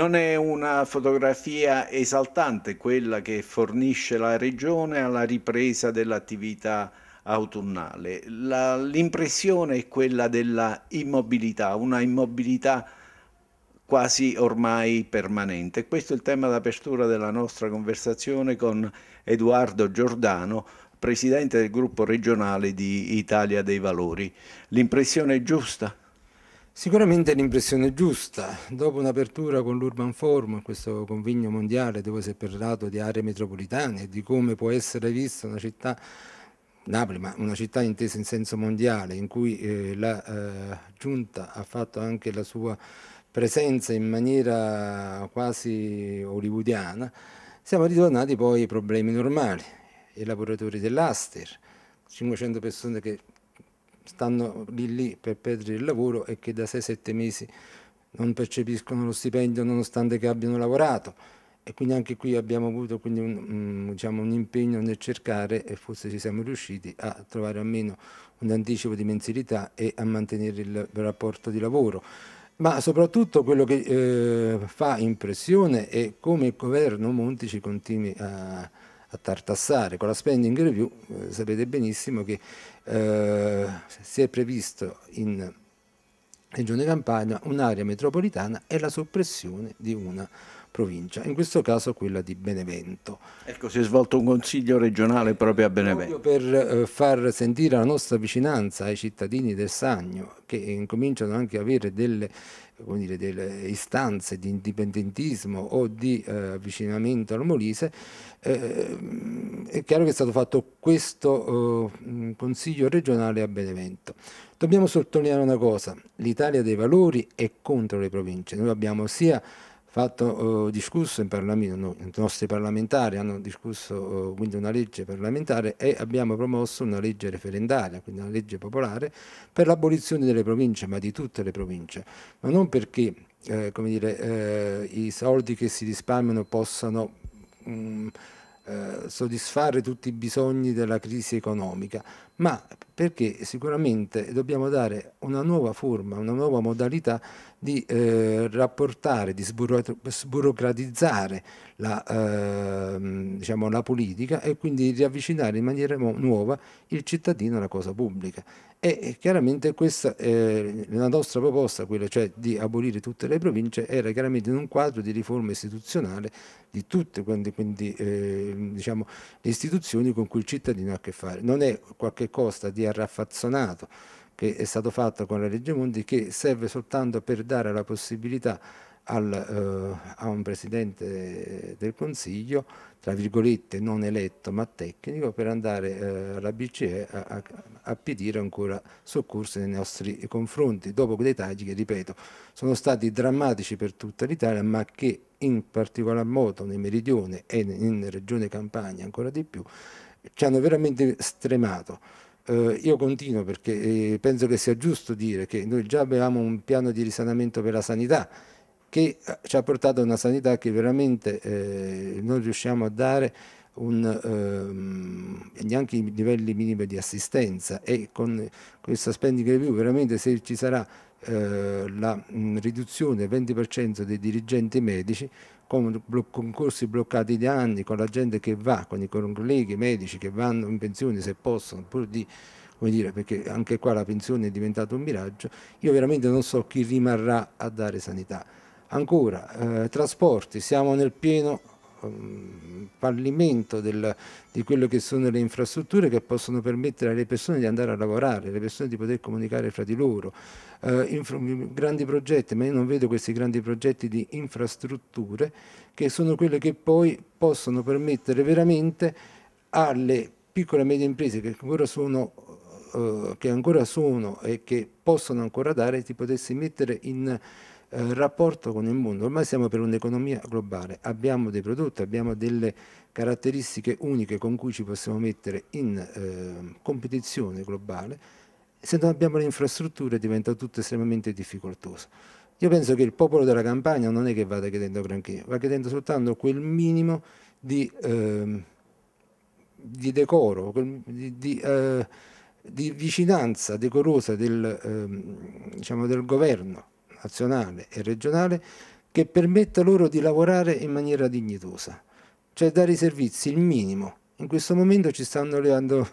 Non è una fotografia esaltante quella che fornisce la regione alla ripresa dell'attività autunnale. La, l'impressione è quella della immobilità, una immobilità quasi ormai permanente. Questo è il tema d'apertura della nostra conversazione con Edoardo Giordano, presidente del gruppo regionale di Italia dei Valori. L'impressione è giusta? Sicuramente è l'impressione giusta. Dopo un'apertura con l'Urban Forum, questo convegno mondiale dove si è parlato di aree metropolitane e di come può essere vista una città, Napoli, ma una città intesa in senso mondiale, in cui eh, la eh, Giunta ha fatto anche la sua presenza in maniera quasi hollywoodiana, siamo ritornati poi ai problemi normali. I lavoratori dell'Aster, 500 persone che stanno lì lì per perdere il lavoro e che da 6-7 mesi non percepiscono lo stipendio nonostante che abbiano lavorato e quindi anche qui abbiamo avuto un, diciamo, un, impegno nel cercare e forse ci siamo riusciti a trovare almeno un anticipo di mensilità e a mantenere il, rapporto di lavoro. Ma soprattutto quello che eh, fa impressione è come il governo Monti ci continui a, a tartassare. Con la spending review eh, sapete benissimo che eh, si è previsto in Regione Campania un'area metropolitana e la soppressione di una provincia, in questo caso quella di Benevento. Ecco, si è svolto un consiglio regionale proprio a Benevento. Proprio per eh, far sentire la nostra vicinanza ai cittadini del Sagno, che eh, incominciano anche ad avere delle, dire, delle, istanze di indipendentismo o di eh, avvicinamento al Molise, eh, eh è chiaro che è stato fatto questo eh, mm, consiglio regionale a Benevento. Dobbiamo sottolineare una cosa, l'Italia dei valori è contro le province, noi abbiamo sia fatto, eh, discusso in Parlamento, no, i nostri parlamentari hanno discusso eh, quindi una legge parlamentare e abbiamo promosso una legge referendaria, quindi una legge popolare, per l'abolizione delle province, ma di tutte le province, ma non perché eh, dire, eh, i soldi che si risparmiano possano mh, mm, eh, soddisfare tutti i bisogni della crisi economica, ma perché sicuramente dobbiamo dare una nuova forma, una nuova modalità di eh, rapportare, di sburo sburocratizzare la, eh, diciamo, la, politica e quindi riavvicinare in maniera nuova il cittadino alla cosa pubblica. E, chiaramente questa, eh, la nostra proposta, quella cioè di abolire tutte le province, era chiaramente in un quadro di riforma istituzionale di tutte quindi, quindi, eh, diciamo, le istituzioni con cui il cittadino ha a che fare. Non è qualche cosa di raffazzonato, che è stato fatto con la legge Monti, che serve soltanto per dare la possibilità al, eh, a un Presidente del Consiglio, tra virgolette non eletto ma tecnico, per andare eh, alla BCE a, a, a pedire ancora soccorso nei nostri confronti, dopo quei tagli che, ripeto, sono stati drammatici per tutta l'Italia, ma che in particolar modo nel Meridione e in, in Regione Campania ancora di più, ci hanno veramente stremato. Eh, io continuo perché eh, penso che sia giusto dire che noi già abbiamo un piano di risanamento per la sanità che eh, ci ha portato a una sanità che veramente eh, non riusciamo a dare un, eh, neanche i livelli minimi di assistenza e con questa spending review veramente se ci sarà eh, la mh, mm, riduzione del 20% dei dirigenti medici con concorsi bloccati di anni, con la gente che va, con i colleghi medici che vanno in pensione se possono, pur di, come dire, perché anche qua la pensione è diventata un miraggio, io veramente non so chi rimarrà a dare sanità. Ancora, eh, trasporti, siamo nel pieno Ehm, fallimento del, di quelle che sono le infrastrutture che possono permettere alle persone di andare a lavorare, alle persone di poter comunicare fra di loro. Uh, grandi progetti, ma io non vedo questi grandi progetti di infrastrutture che sono quelle che poi possono permettere veramente alle piccole e medie imprese che ancora sono eh, che ancora sono e che possono ancora dare, ti potessi mettere in, eh, rapporto con il mondo. Ormai siamo per un'economia globale, abbiamo dei prodotti, abbiamo delle caratteristiche uniche con cui ci possiamo mettere in eh, competizione globale. Se non abbiamo le infrastrutture diventa tutto estremamente difficoltoso. Io penso che il popolo della campagna non è che vada chiedendo granché, va chiedendo soltanto quel minimo di, eh, di decoro, di, di, eh, di, vicinanza decorosa del, eh, diciamo del governo nazionale e regionale che permetta loro di lavorare in maniera dignitosa, cioè dare i servizi, il minimo. In questo momento ci stanno levando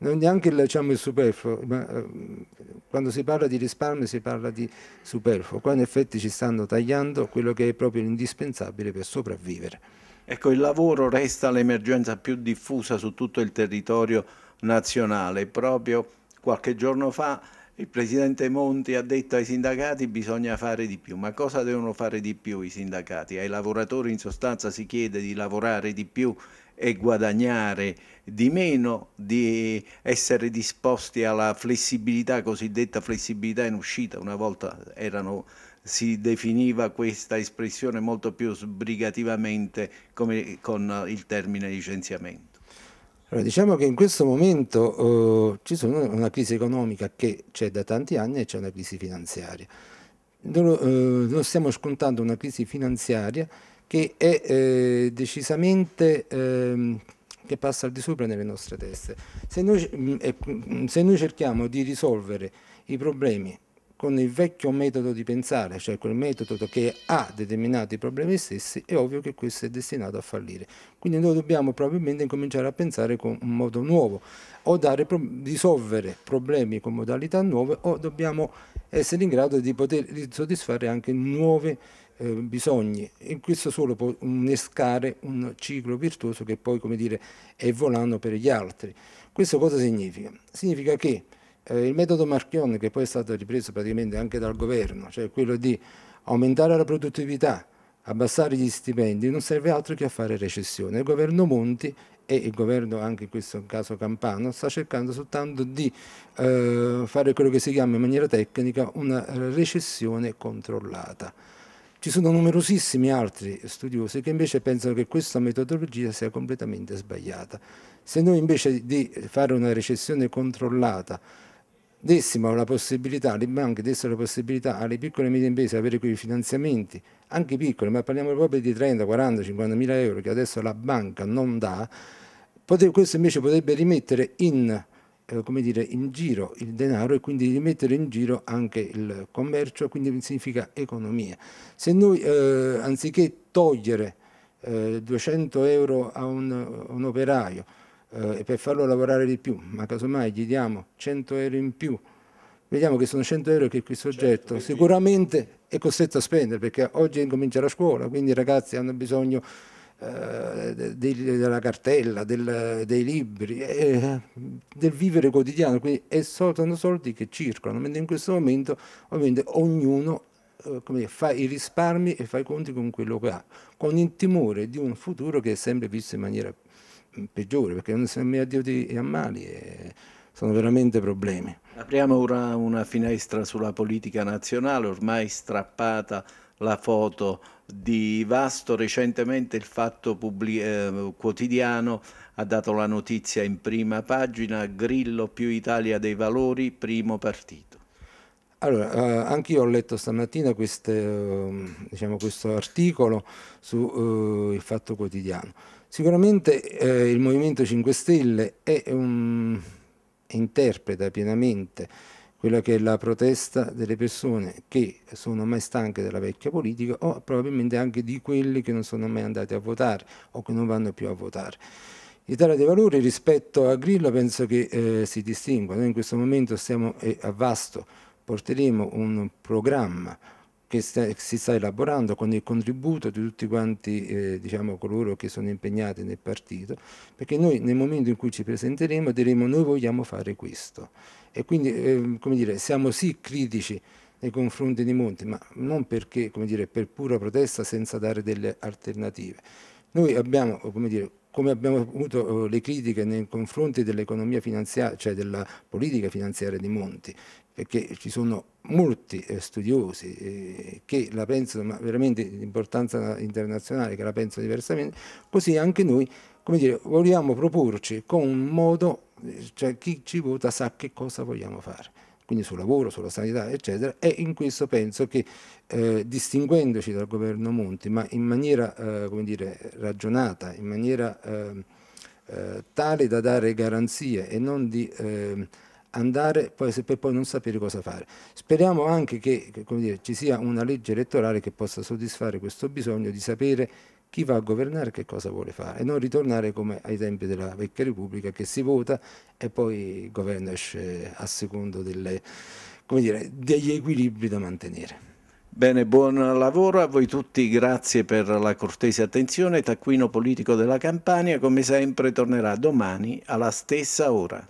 non neanche diciamo, il superfluo, ma ehm, quando si parla di risparmio si parla di superfluo, qua in effetti ci stanno tagliando quello che è proprio l'indispensabile per sopravvivere. Ecco, il lavoro resta l'emergenza più diffusa su tutto il territorio nazionale, proprio qualche giorno fa il presidente Monti ha detto ai sindacati bisogna fare di più, ma cosa devono fare di più i sindacati? Ai lavoratori in sostanza si chiede di lavorare di più e guadagnare di meno, di essere disposti alla flessibilità, cosiddetta flessibilità in uscita, una volta erano, si definiva questa espressione molto più sbrigativamente come, con il termine licenziamento. Allora, diciamo che in questo momento eh, ci sono una crisi economica che c'è da tanti anni e c'è una crisi finanziaria. Noi, eh, noi stiamo scontando una crisi finanziaria che è eh, decisamente ehm, che passa al di sopra nelle nostre teste. Se noi, mm, mm, se noi cerchiamo di risolvere i problemi con il vecchio metodo di pensare, cioè quel metodo che ha determinati problemi stessi, è ovvio che questo è destinato a fallire. Quindi noi dobbiamo probabilmente cominciare a pensare con un modo nuovo, o dare, risolvere problemi con modalità nuove, o dobbiamo essere in grado di poter soddisfare anche nuovi eh, bisogni. E questo solo può innescare un ciclo virtuoso che poi, come dire, è volano per gli altri. Questo cosa significa? Significa che eh, il metodo Marchion che poi è stato ripreso praticamente anche dal governo, cioè quello di aumentare la produttività, abbassare gli stipendi, non serve altro che a fare recessione. Il governo Monti e il governo, anche in questo caso Campano, sta cercando soltanto di eh, fare quello che si chiama in maniera tecnica una recessione controllata. Ci sono numerosissimi altri studiosi che invece pensano che questa metodologia sia completamente sbagliata. Se noi invece di fare una recessione controllata dessimo la possibilità, alle banche dessero la possibilità alle piccole e medie imprese di avere quei finanziamenti, anche piccoli, ma parliamo proprio di 30, 40, 50 mila euro che adesso la banca non dà, questo invece potrebbe rimettere in, eh, dire, in, giro il denaro e quindi rimettere in giro anche il commercio, quindi significa economia. Se noi eh, anziché togliere eh, 200 euro a un, un operaio, eh, per farlo lavorare di più, ma casomai gli diamo 100 euro in più, vediamo che sono 100 euro che quel soggetto certo, 120. sicuramente è costretto a spendere, perché oggi incomincia la scuola, quindi i ragazzi hanno bisogno eh, della cartella, del, dei libri, eh, del vivere quotidiano, quindi sono soldi che circolano, mentre in questo momento ovviamente ognuno eh, Dire, fa i risparmi e fa i conti con quello che ha, con il timore di un futuro che è sempre visto in maniera peggiori, perché non si è addio a mali e sono veramente problemi. Apriamo ora una finestra sulla politica nazionale, ormai strappata la foto di Vasto. Recentemente il Fatto eh, Quotidiano ha dato la notizia in prima pagina, Grillo più Italia dei Valori, primo partito. Allora, eh, anche io ho letto stamattina queste, eh, diciamo, questo articolo su eh, Il Fatto Quotidiano. Sicuramente eh, il Movimento 5 Stelle è un, interpreta pienamente quella che è la protesta delle persone che sono mai stanche della vecchia politica o probabilmente anche di quelli che non sono mai andati a votare o che non vanno più a votare. L'Italia dei Valori rispetto a Grillo penso che eh, si distingua, noi in questo momento stiamo eh, a vasto, porteremo un programma che si sta elaborando con il contributo di tutti quanti eh, diciamo, coloro che sono impegnati nel partito, perché noi nel momento in cui ci presenteremo diremo noi vogliamo fare questo. E quindi eh, come dire, siamo sì critici nei confronti di Monti, ma non perché, come dire, per pura protesta senza dare delle alternative. Noi abbiamo, come dire, come abbiamo avuto eh, le critiche nei confronti dell'economia finanziaria, cioè della politica finanziaria di Monti, perché ci sono molti eh, studiosi eh, che la pensano, ma veramente di importanza internazionale, che la pensano diversamente, così anche noi, come dire, vogliamo proporci con un modo, cioè chi ci vota sa che cosa vogliamo fare quindi sul lavoro, sulla sanità, eccetera, e in questo penso che eh, distinguendoci dal governo Monti, ma in maniera eh, dire, ragionata, in maniera ehm, eh, tale da dare garanzie e non di ehm, andare poi, per poi non sapere cosa fare. Speriamo anche che dire, ci sia una legge elettorale che possa soddisfare questo bisogno di sapere chi va a governare che cosa vuole fare e non ritornare come ai tempi della vecchia Repubblica che si vota e poi il governo esce a secondo delle, dire, degli equilibri da mantenere. Bene, buon lavoro a voi tutti, grazie per la cortese attenzione. Taccuino politico della Campania, come sempre, tornerà domani alla stessa ora.